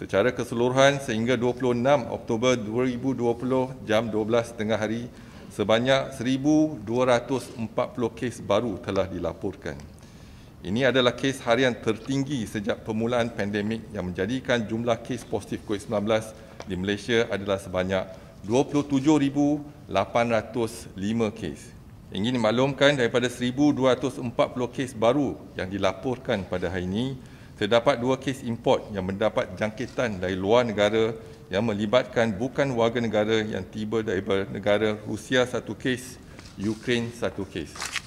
secara keseluruhan sehingga 26 Oktober 2020 jam 12.30 hari sebanyak 1240 kes baru telah dilaporkan. Ini adalah kes harian tertinggi sejak permulaan pandemik yang menjadikan jumlah kes positif COVID-19 di Malaysia adalah sebanyak 27805 kes. Ingin maklumkan daripada 1240 kes baru yang dilaporkan pada hari ini terdapat dua kes import yang mendapat jangkitan dari luar negara yang melibatkan bukan warga negara yang tiba dari negara Rusia satu kes, Ukraine satu kes.